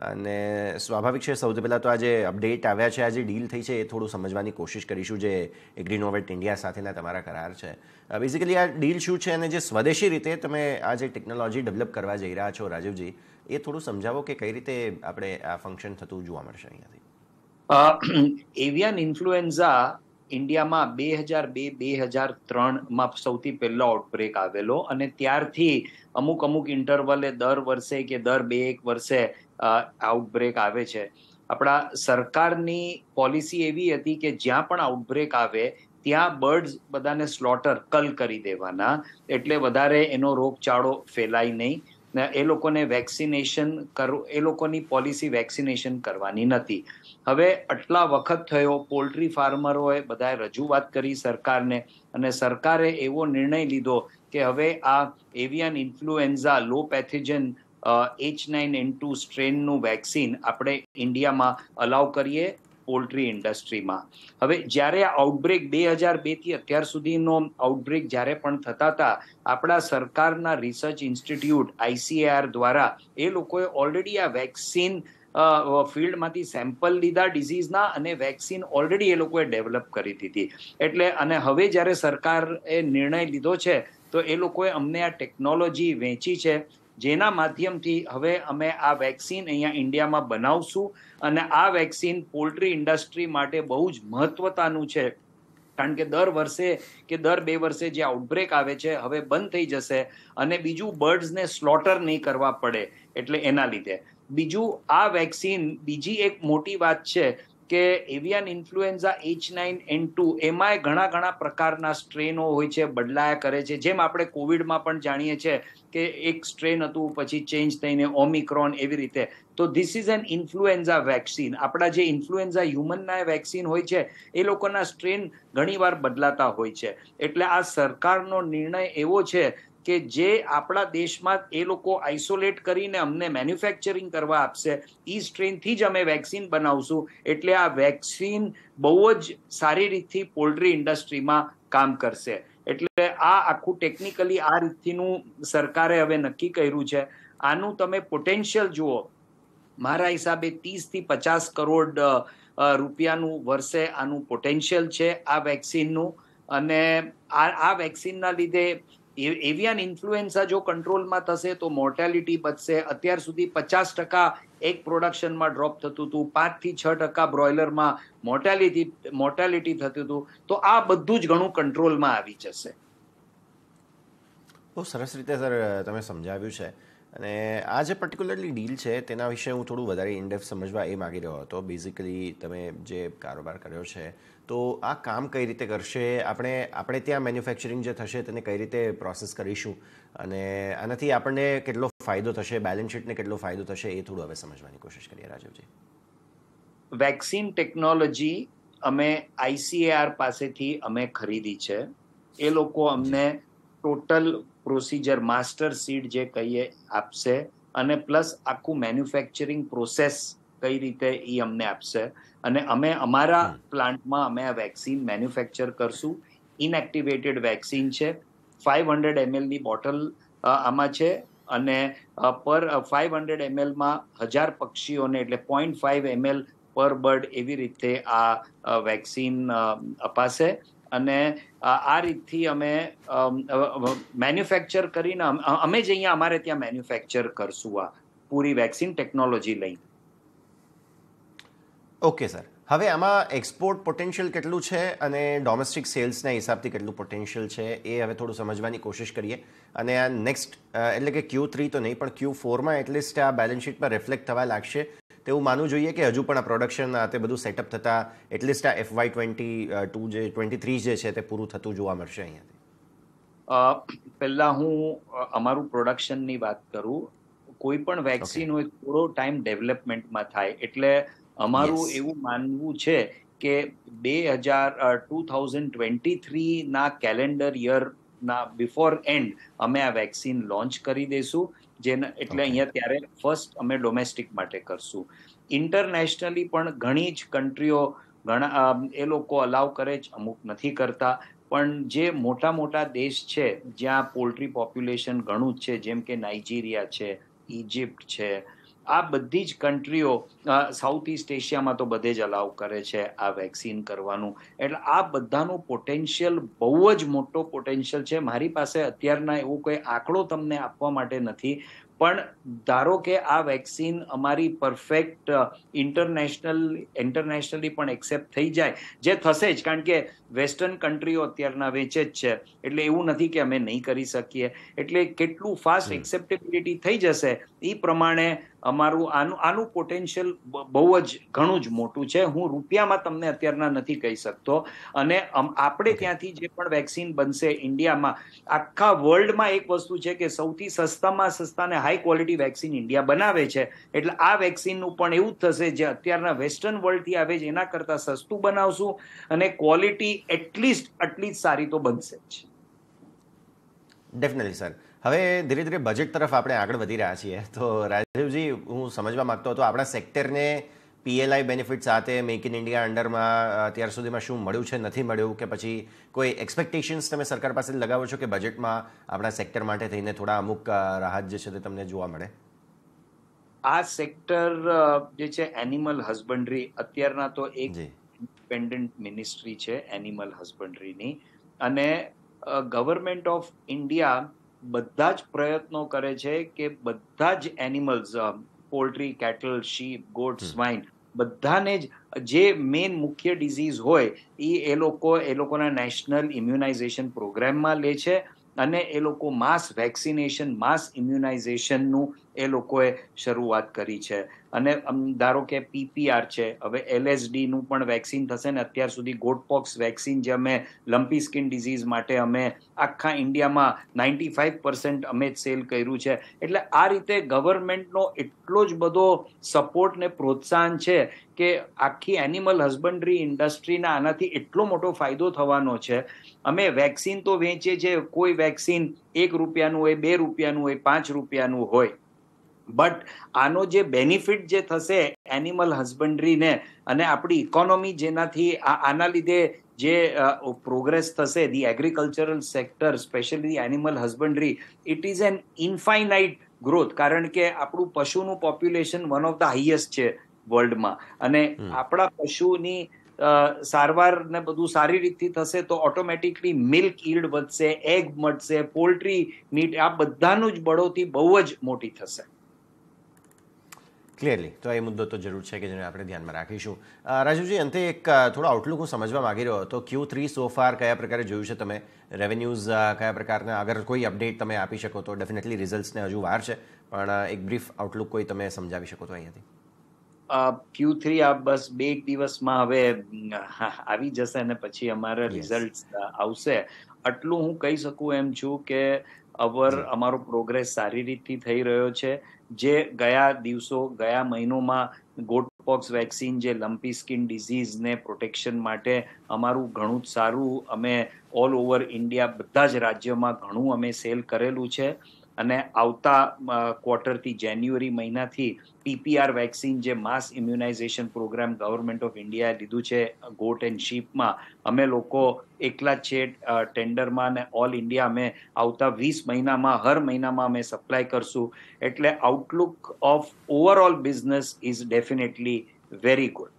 અને સ્વાભાવિક છે સૌથી પહેલાં તો આ જે અપડેટ આવ્યા છે આ જે ડીલ થઈ છે એ થોડું સમજવાની કોશિશ કરીશું જે એગ્રીનોવેટ ઇન્ડિયા સાથેના તમારા કરાર છે બેઝિકલી આ ડીલ શું છે અને જે સ્વદેશી રીતે તમે આ જે ટેકનોલોજી ડેવલપ કરવા જઈ રહ્યા છો રાજીવજી એ થોડું સમજાવો કે કઈ રીતે આપણે આ ફંક્શન થતું જોવા મળશે અહીંયાથી એવિયન ઇન્ફ્લુએન્ઝા ઇન્ડિયામાં બે હજાર બે બે હજાર ત્રણમાં સૌથી પહેલો આઉટબ્રેક આવેલો અને ત્યારથી અમુક અમુક ઇન્ટરવલે દર વર્ષે કે દર બે એક વર્ષે આઉટબ્રેક આવે છે આપણા સરકારની પોલિસી એવી હતી કે જ્યાં પણ આઉટબ્રેક આવે ત્યાં બર્ડ્સ બધાને સ્લોટર કલ કરી દેવાના એટલે વધારે એનો રોગચાળો ફેલાય નહીં ને એ લોકોને વેક્સિનેશન કરવું એ લોકોની પોલિસી વેક્સિનેશન કરવાની નથી હવે આટલા વખત થયો પોલ્ટ્રી ફાર્મરોએ બધાએ રજૂઆત કરી સરકારને અને સરકારે એવો નિર્ણય લીધો કે હવે આ avian influenza low pathogen H nine N two સ્ટ્રેનનું વેક્સિન આપણે ઇન્ડિયામાં અલાઉ કરીએ પોલ્ટ્રી ઇન્ડસ્ટ્રીમાં હવે જ્યારે આ આઉટબ્રેક બે હજાર બેથી અત્યાર સુધીનો આઉટબ્રેક જ્યારે પણ થતા હતા આપણા સરકારના રિસર્ચ ઇન્સ્ટિટ્યૂટ આઈસીએઆર દ્વારા એ લોકોએ ઓલરેડી આ વેક્સિન ફિલ્ડમાંથી સેમ્પલ લીધા ડિઝીઝના અને વેક્સિન ઓલરેડી એ લોકોએ ડેવલપ કરી દીધી એટલે અને હવે જ્યારે સરકારે નિર્ણય લીધો છે તો એ લોકોએ અમને આ ટેકનોલોજી વેચી છે જેના માધ્યમથી હવે અમે આ વેક્સિન અહીંયા ઇન્ડિયામાં બનાવશું અને આ વેક્સિન પોલ્ટ્રી ઇન્ડસ્ટ્રી માટે બહુ જ મહત્વતાનું છે કારણ કે દર વર્ષે કે દર બે વર્ષે જે આઉટબ્રેક આવે છે હવે બંધ થઈ જશે અને બીજું બર્ડ્સને સ્લોટર નહીં કરવા પડે એટલે એના લીધે બીજું આ વેક્સિન બીજી એક મોટી વાત છે કે avian influenza H nine N two એમાંય ઘણા ઘણા પ્રકારના સ્ટ્રેનો હોય છે બદલાયા કરે છે જેમ આપણે કોવિડમાં પણ જાણીએ છીએ કે એક સ્ટ્રેન હતું પછી ચેન્જ થઈને ઓમિક્રોન એવી રીતે તો this is an influenza vaccine આપણા જે ઇન્ફ્લુએન્ઝા હ્યુમનના વેક્સિન હોય છે એ લોકોના સ્ટ્રેન ઘણીવાર બદલાતા હોય છે એટલે આ સરકારનો નિર્ણય એવો છે કે જે આપણા દેશમાં એ લોકો આઇસોલેટ કરીને અમને મેન્યુફેક્ચરિંગ કરવા આપશે એ સ્ટ્રેનથી જ અમે વેક્સિન બનાવશું એટલે આ વેક્સિન બહુ જ સારી રીતથી પોલ્ટ્રી ઇન્ડસ્ટ્રીમાં કામ કરશે એટલે આ આખું ટેકનિકલી આ રીતથીનું સરકારે હવે નક્કી કર્યું છે આનું તમે પોટેન્શિયલ જુઓ મારા હિસાબે ત્રીસથી પચાસ કરોડ રૂપિયાનું વર્ષે આનું પોટેન્શિયલ છે આ વેક્સિનનું અને આ આ વેક્સિનના લીધે એવિયન ઇન્ફ્લુએન્ઝા જો કંટ્રોલમાં થશે તો મોર્ટાલિટી બચશે અત્યાર સુધી પચાસ ટકા એક પ્રોડક્શનમાં ડ્રોપ થતું હતું પાંચથી છ ટકા બ્રોઇલરમાં મોર્ટાલિટી મોર્ટાલિટી થતું હતું તો આ બધું જ ઘણું કંટ્રોલમાં આવી જશે બહુ સરસ રીતે સર તમે સમજાવ્યું છે અને આ જે પર્ટિક્યુલરલી ડીલ છે તેના વિશે હું થોડું વધારે ઇન્ડેપ સમજવા એ માગી રહ્યો હતો બેઝિકલી તમે જે કારોબાર કર્યો છે તો આ કામ કઈ રીતે કરશે આપણે આપણે ત્યાં મેન્યુફેક્ચરિંગ જે થશે તેને કઈ રીતે પ્રોસેસ કરીશું અને આનાથી આપણને કેટલો ફાયદો થશે બેલેન્સ શીટને કેટલો ફાયદો થશે એ થોડું હવે સમજવાની કોશિશ કરીએ રાજીવજી વેક્સિન ટેકનોલોજી અમે આઈસીએઆર પાસેથી અમે ખરીદી છે એ લોકો અમને ટોટલ પ્રોસિજર માસ્ટર સીડ જે કહીએ આપશે અને પ્લસ આખું મેન્યુફેક્ચરિંગ પ્રોસેસ કઈ રીતે એ અમને આપશે અને અમે અમારા પ્લાન્ટમાં અમે આ વેક્સિન મેન્યુફેક્ચર કરશું ઇનએક્ટિવેટેડ વેક્સિન છે ફાઇવ હંડ્રેડ એમએલની બોટલ આમાં છે અને પર ફાઇવ હંડ્રેડ એમએલમાં હજાર પક્ષીઓને એટલે પોઈન્ટ ફાઇવ એમએલ પર બર્ડ એવી રીતે આ વેક્સિન અપાશે અને આ રીતથી અમે મેન્યુફેક્ચર કરીને અમે જ અહીંયા અમારે ત્યાં મેન્યુફેક્ચર કરશું આ પૂરી વેક્સિન ટેકનોલોજી લઈ ઓકે સર હવે આમાં એક્સપોર્ટ પોટેન્શિયલ કેટલું છે અને ડોમેસ્ટિક સેલ્સના હિસાબથી કેટલું પોટેન્શિયલ છે એ હવે થોડું સમજવાની કોશિશ કરીએ અને આ નેક્સ્ટ એટલે કે ક્યુ થ્રી તો નહીં પણ ક્યુ ફોરમાં એટલીસ્ટ આ બેલેન્સ શીટમાં રિફ્લેક્ટ થવા લાગશે એવું માનવું જોઈએ કે હજુ પણ આ પ્રોડક્શન આ તે બધું સેટઅપ થતાં એટલીસ્ટ આ વાય ટ્વેન્ટી ટુ જે ટ્વેન્ટી થ્રી જે છે તે પૂરું થતું જોવા મળશે અહીંયાથી પહેલાં હું અમારું પ્રોડક્શનની વાત કરું કોઈ પણ વેક્સિન હોય થોડો ટાઈમ ડેવલપમેન્ટમાં થાય એટલે અમારું એવું માનવું છે કે બે હજાર ટુ થાઉઝન્ડ ટ્વેન્ટી થ્રીના કેલેન્ડર યર ના બિફોર એન્ડ અમે આ વેક્સિન લોન્ચ કરી દઈશું જેને એટલે અહીંયા ત્યારે ફર્સ્ટ અમે ડોમેસ્ટિક માટે કરશું ઇન્ટરનેશનલી પણ ઘણી જ કન્ટ્રીઓ ઘણા એ લોકો અલાવ કરે જ અમુક નથી કરતા પણ જે મોટા મોટા દેશ છે જ્યાં પોલ્ટ્રી પોપ્યુલેશન ઘણું જ છે જેમ કે નાઇજીરિયા છે ઇજિપ્ટ છે આ બધી જ કન્ટ્રીઓ સાઉથ ઇસ્ટ એશિયામાં તો બધે જ અલાઉ કરે છે આ વેક્સિન કરવાનું એટલે આ બધાનું પોટેન્શિયલ બહુ જ મોટો પોટેન્શિયલ છે મારી પાસે અત્યારના એવો કોઈ આંકડો તમને આપવા માટે નથી પણ ધારો કે આ વેક્સિન અમારી પરફેક્ટ ઇન્ટરનેશનલ ઇન્ટરનેશનલી પણ એક્સેપ્ટ થઈ જાય જે થશે જ કારણ કે વેસ્ટર્ન કન્ટ્રીઓ અત્યારના વેચે જ છે એટલે એવું નથી કે અમે નહીં કરી શકીએ એટલે કેટલું ફાસ્ટ એક્સેપ્ટેબિલિટી થઈ જશે એ પ્રમાણે અમારું આનું આનું પોટેન્શિયલ બહુ જ ઘણું જ મોટું છે હું રૂપિયામાં તમને અત્યારના નથી કહી શકતો અને આપણે ત્યાંથી જે પણ વેક્સિન બનશે ઇન્ડિયામાં આખા વર્લ્ડમાં એક વસ્તુ છે કે સૌથી સસ્તામાં સસ્તા સસ્તાને હાઈ ક્વોલિટી વેક્સિન ઇન્ડિયા બનાવે છે એટલે આ વેક્સિનનું પણ એવું થશે જે અત્યારના વેસ્ટર્ન વર્લ્ડથી આવે છે એના કરતાં સસ્તું બનાવશું અને ક્વોલિટી એટલીસ્ટ આટલી જ સારી તો બનશે જ ડેફિનેટલી સર હવે ધીરે ધીરે બજેટ તરફ આપણે આગળ વધી રહ્યા છીએ તો રાજીવજી હું સમજવા માગતો હતો આપણા સેક્ટરને પીએલઆઈ બેનિફિટ સાથે મેક ઇન ઇન્ડિયા અંડરમાં અત્યાર સુધીમાં શું મળ્યું છે નથી મળ્યું કે પછી કોઈ એક્સપેક્ટેશન્સ તમે સરકાર પાસે લગાવો છો કે બજેટમાં આપણા સેક્ટર માટે થઈને થોડા અમુક રાહત જે છે તે તમને જોવા મળે આ સેક્ટર જે છે એનિમલ હસબન્ડરી અત્યારના તો એક ઇન્ડિપેન્ડન્ટ મિનિસ્ટ્રી છે એનિમલ હસબન્ડરીની અને ગવર્મેન્ટ ઓફ ઇન્ડિયા બધા જ પ્રયત્નો કરે છે કે બધા જ animals poultry cattle sheep goat swine બધાને જ જે મેઇન મુખ્ય ડિઝીઝ હોય એ એ લોકો એ લોકોના નેશનલ ઇમ્યુનાઇઝેશન પ્રોગ્રામમાં લે છે અને એ લોકો માસ વેક્સિનેશન માસ ઇમ્યુનાઇઝેશનનું એ લોકોએ શરૂઆત કરી છે અને ધારો કે પીપીઆર છે હવે એલએસડીનું પણ વેક્સિન થશે ને અત્યાર સુધી ગોટપોક્સ વેક્સિન જે અમે લંપી સ્કિન ડિઝીઝ માટે અમે આખા ઇન્ડિયામાં નાઇન્ટી ફાઇવ પર્સન્ટ અમે જ સેલ કર્યું છે એટલે આ રીતે ગવર્મેન્ટનો એટલો જ બધો સપોર્ટ ને પ્રોત્સાહન છે કે આખી એનિમલ હસબન્ડરી ઇન્ડસ્ટ્રીના આનાથી એટલો મોટો ફાયદો થવાનો છે અમે વેક્સિન તો વેચીએ છીએ કોઈ વેક્સિન એક રૂપિયાનું હોય બે રૂપિયાનું હોય પાંચ રૂપિયાનું હોય બટ આનો જે બેનિફિટ જે થશે એનિમલ હસબન્ડરીને અને આપણી ઇકોનોમી જેનાથી આના લીધે જે પ્રોગ્રેસ થશે the agricultural sector specially animal husbandry it is an infinite growth કારણ કે આપણું પશુનું population one of the highest છે વર્લ્ડમાં અને આપણા પશુની સારવાર ને બધું સારી રીતથી થશે તો ઓટોમેટિકલી મિલ્ક ઈલ્ડ વધશે એગ મળશે પોલ્ટ્રી મીટ આ બધાનું જ બળોથી બહુ જ મોટી થશે ક્લિયરલી તો એ મુદ્દો તો જરૂર છે કે જેને આપણે ધ્યાનમાં રાખીશું રાજીવજી અંતે એક થોડો આઉટલુક હું સમજવા માગી રહ્યો હતો ક્યુ થ્રી સો ફાર કયા પ્રકારે જોયું છે તમે રેવન્યુઝ કયા પ્રકારના અગર કોઈ અપડેટ તમે આપી શકો તો ડેફિનેટલી રિઝલ્ટને હજુ વાર છે પણ એક બ્રીફ આઉટલુક કોઈ તમે સમજાવી શકો તો અહીંયાથી ક્યુ થ્રી આ બસ બે એક દિવસમાં હવે આવી જશે અને પછી અમારા રિઝલ્ટ આવશે આટલું હું કહી શકું એમ છું કે અવર અમારો પ્રોગ્રેસ સારી રીતથી થઈ રહ્યો છે જે ગયા દિવસો ગયા મહિનોમાં ગોટપોક્સ વેક્સિન જે લંપી સ્કિન ડિઝીઝને પ્રોટેક્શન માટે અમારું ઘણું જ સારું અમે ઓલ ઓવર ઇન્ડિયા બધા જ રાજ્યોમાં ઘણું અમે સેલ કરેલું છે અને આવતા ક્વાર્ટરથી જાન્યુઆરી મહિનાથી પીપીઆર વેક્સિન જે mass immunisation programme government of ઇન્ડિયાએ લીધું છે ગોટ એન્ડ શીપમાં અમે લોકો એકલા જ છે ટેન્ડરમાં અને ઓલ ઇન્ડિયા અમે આવતા વીસ મહિનામાં હર મહિનામાં અમે સપ્લાય કરશું એટલે outlook of overall business is definitely very good